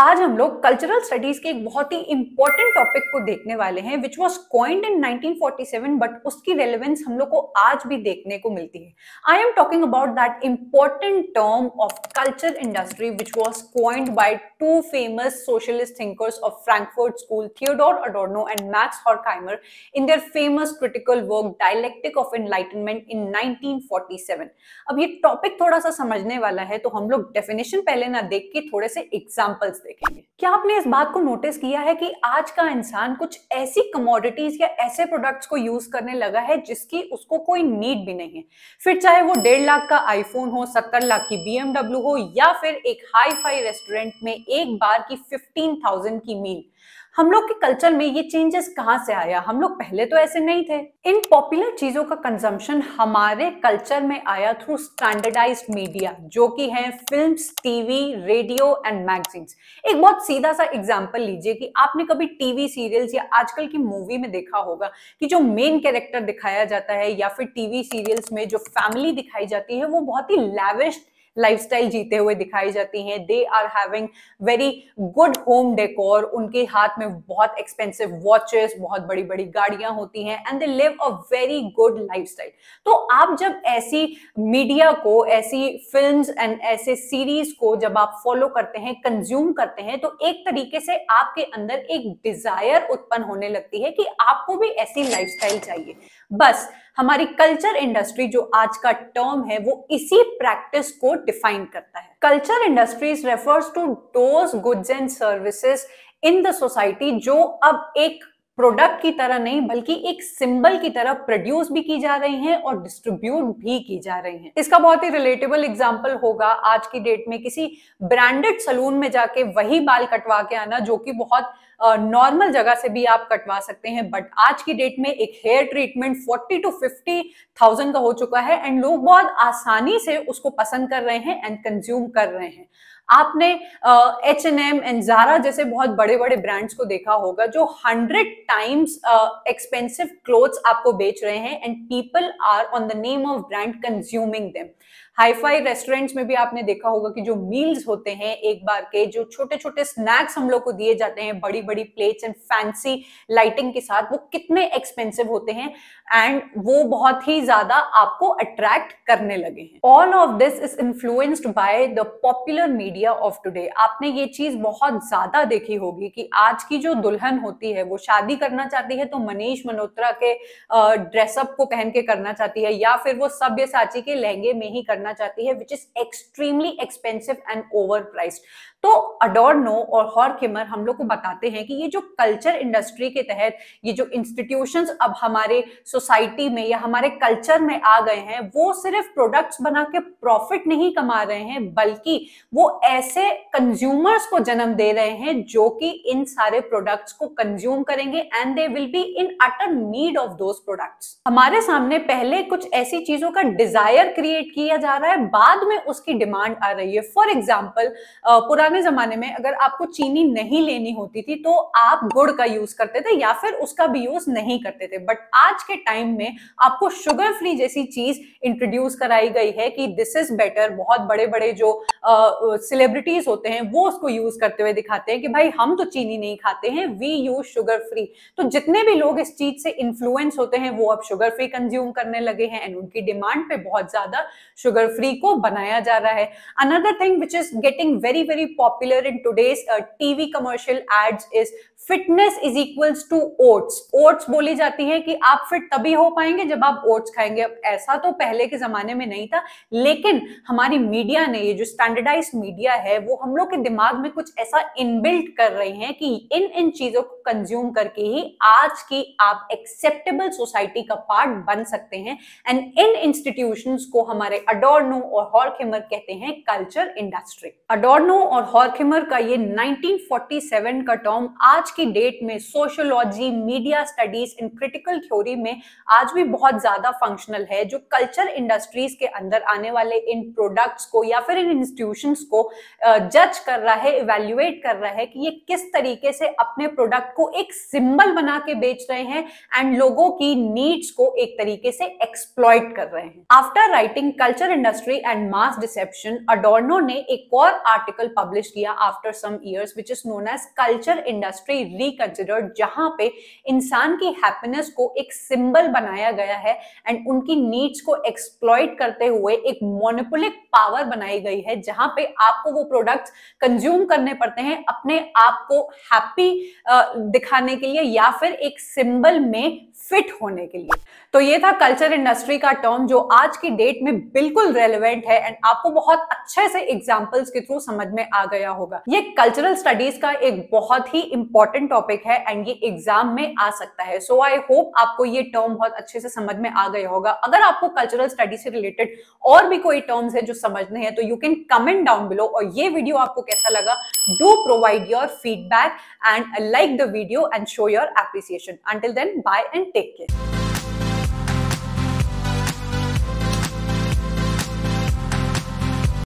आज हम लोग कल्चरल स्टडीज के एक बहुत ही इंपॉर्टेंट टॉपिक को देखने वाले हैं which was coined in 1947 but उसकी रेलिवेंस हम लोग को आज भी देखने को मिलती है I am talking about that important term of culture industry which was coined by two famous socialist thinkers of Frankfurt School, Theodor Adorno and Max Horkheimer, in their famous critical work dialectic of Enlightenment in 1947. अब ये topic थोड़ा सा समझने वाला है तो हम लोग डेफिनेशन पहले ना देख के थोड़े से एग्जाम्पल्स देखेंगे क्या आपने इस बात को नोटिस किया है कि आज का इंसान कुछ ऐसी कमोडिटीज या ऐसे प्रोडक्ट्स को यूज करने लगा है जिसकी उसको कोई नीड भी नहीं है फिर चाहे वो डेढ़ लाख का आईफोन हो सत्तर लाख की बीएमडब्ल्यू हो या फिर एक हाई फाई रेस्टोरेंट में एक बार की फिफ्टीन की मील हम लोग के कल्चर में ये चेंजेस कहाँ से आया हम लोग पहले तो ऐसे नहीं थे इन पॉपुलर चीजों का कंजम्पशन हमारे कल्चर में आया थ्रू स्टैंडर्डाइज मीडिया जो कि है film TV radio and magazines एक बहुत सीधा सा एग्जाम्पल लीजिए कि आपने कभी टीवी सीरियल्स या आजकल की मूवी में देखा होगा कि जो मेन कैरेक्टर दिखाया जाता है या फिर टीवी सीरियल्स में जो फैमिली दिखाई जाती है वो बहुत ही लैविश लाइफस्टाइल जीते हुए दिखाई जाती हैं they are having very good home decor उनके हाथ में बहुत एक्सपेंसिव वॉचेस बहुत बड़ी बड़ी गाड़ियां होती हैं and they live a very good life तो आप जब ऐसी मीडिया को ऐसी फिल्म एंड ऐसे सीरीज को जब आप फॉलो करते हैं कंज्यूम करते हैं तो एक तरीके से आपके अंदर एक डिजायर उत्पन्न होने लगती है कि आपको भी ऐसी लाइफस्टाइल चाहिए बस हमारी कल्चर इंडस्ट्री जो आज का टर्म है वो इसी प्रैक्टिस को डिफाइन करता है culture industries refers to those goods and services in the society जो अब एक प्रोडक्ट की तरह नहीं बल्कि एक सिंबल की तरह प्रोड्यूस भी की जा रही हैं और डिस्ट्रीब्यूट भी की जा रही हैं इसका बहुत ही रिलेटेबल एग्जांपल होगा आज की डेट में किसी ब्रांडेड सलून में जाके वही बाल कटवा के आना जो कि बहुत नॉर्मल जगह से भी आप कटवा सकते हैं बट आज की डेट में एक hair treatment forty to fifty thousand का हो चुका है एंड लोग बहुत आसानी से उसको पसंद कर रहे हैं एंड कंज्यूम कर रहे हैं आपने H N M and Zara जैसे बहुत बड़े बड़े ब्रांड्स को देखा होगा जो हंड्रेड टाइम्स एक्सपेंसिव क्लोथ्स आपको बेच रहे हैं and people are on the name of brand consuming them hifi restaurants में भी आपने देखा होगा कि जो मील्स होते हैं एक बार के जो छोटे छोटे स्नैक्स हम लोग को दिए जाते हैं बड़ी बड़ी प्लेट्स एंड फैंसी लाइटिंग के साथ वो कितने एक्सपेंसिव होते हैं एंड वो बहुत ही ज्यादा आपको अट्रैक्ट करने लगे हैं all of this is influenced by the popular media idea of today आपने ये चीज बहुत ज्यादा देखी होगी कि आज की जो दुल्हन होती है वो शादी करना चाहती है तो मनीष मनोत्रा के ड्रेसअप को पहन के करना चाहती है या फिर वो सभ्य साची के लहंगे में ही करना चाहती है which is extremely expensive and over priced तो अडोर्नो और हॉर हॉरकिमर हम लोग को बताते हैं कि ये जो कल्चर इंडस्ट्री के तहत ये जो इंस्टीट्यूशंस अब हमारे सोसाइटी में या हमारे कल्चर में आ गए हैं वो सिर्फ प्रोडक्ट्स बना के प्रॉफिट नहीं कमा रहे हैं बल्कि वो ऐसे कंज्यूमर्स को जन्म दे रहे हैं जो कि इन सारे प्रोडक्ट्स को कंज्यूम करेंगे and they will be in utter need of those products हमारे सामने पहले कुछ ऐसी चीजों का डिजायर क्रिएट किया जा रहा है बाद में उसकी डिमांड आ रही है फॉर एग्जाम्पल पुराने जमाने में अगर आपको चीनी नहीं लेनी होती थी तो आप गुड़ का यूज करते थे या फिर उसका भी यूज नहीं करते थे बट आज के टाइम में आपको शुगर फ्री जैसी चीज इंट्रोड्यूस कराई गई है कि दिस इज बेटर बहुत बड़े बड़े जो आ, सेलिब्रिटीज होते हैं वो उसको यूज करते हुए दिखाते हैं कि भाई हम तो चीनी नहीं खाते हैं वी यूज शुगर फ्री तो जितने भी लोग इस चीज से इन्फ्लुएंस होते हैं वो अब शुगर फ्री कंज्यूम करने लगे हैं एंड उनकी डिमांड पे बहुत ज्यादा शुगर फ्री को बनाया जा रहा है another thing which is getting very very popular in today's TV commercial ads is fitness is equals to oats oats बोली जाती है कि आप फिट तभी हो पाएंगे जब आप ओट्स खाएंगे अब ऐसा तो पहले के जमाने में नहीं था लेकिन हमारी मीडिया ने ये जो स्टैंडर्डाइज मीडिया मीडिया है वो हम लोग के दिमाग में कुछ ऐसा इनबिल्ट कर रहे हैं कि इन इन चीजों को कंज्यूम करके ही आज की आप एक्सेप्टेबल सोसाइटी का पार्ट बन सकते हैं एंड इन इंस्टीट्यूशन को हमारे अडोर्नो और हॉर्खेमर कहते हैं कल्चर इंडस्ट्री अडोर्नो और हॉर्खेमर का ये 1947 का टर्म आज की डेट में sociology media studies in critical theory में आज भी बहुत ज्यादा फंक्शनल है जो कल्चर इंडस्ट्रीज के अंदर आने वाले इन प्रोडक्ट्स को या फिर इन इंस्टीट्यूशंस को जज कर रहा है इवेल्युएट कर रहा है कि ये किस तरीके से अपने प्रोडक्ट को एक सिंबल बना के बेच रहे हैं एंड लोगों की नीड्स को एक तरीके से एक्सप्लॉयट कर रहे हैं after writing culture industry and mass deception Adorno ने एक और आर्टिकल पब्लिश किया after some years which is known as culture industry reconsidered जहां पे इंसान की हैप्पीनेस को एक सिंबल बनाया गया है एंड उनकी नीड्स को एक्सप्लॉयट करते हुए एक मोनोपोलिक पावर बनाई गई है जहां पे आप आपको वो प्रोडक्ट कंज्यूम करने पड़ते हैं अपने आप को हैप्पी दिखाने के लिए या फिर एक सिंबल में फिट होने के लिए तो ये था कल्चर इंडस्ट्री का टर्म जो आज की डेट में बिल्कुल रेलिवेंट है एंड आपको बहुत अच्छे से एग्जाम्पल्स के थ्रू समझ में आ गया होगा ये कल्चरल स्टडीज का एक बहुत ही इंपॉर्टेंट टॉपिक है एंड ये एग्जाम में आ सकता है सो आई होप आपको ये टर्म बहुत अच्छे से समझ में आ गया होगा अगर आपको कल्चरल स्टडीज से रिलेटेड और भी कोई टर्म्स है जो समझने हैं तो you can comment down below और ये वीडियो आपको कैसा लगा do provide your feedback and like the video and show your appreciation until then bye and take care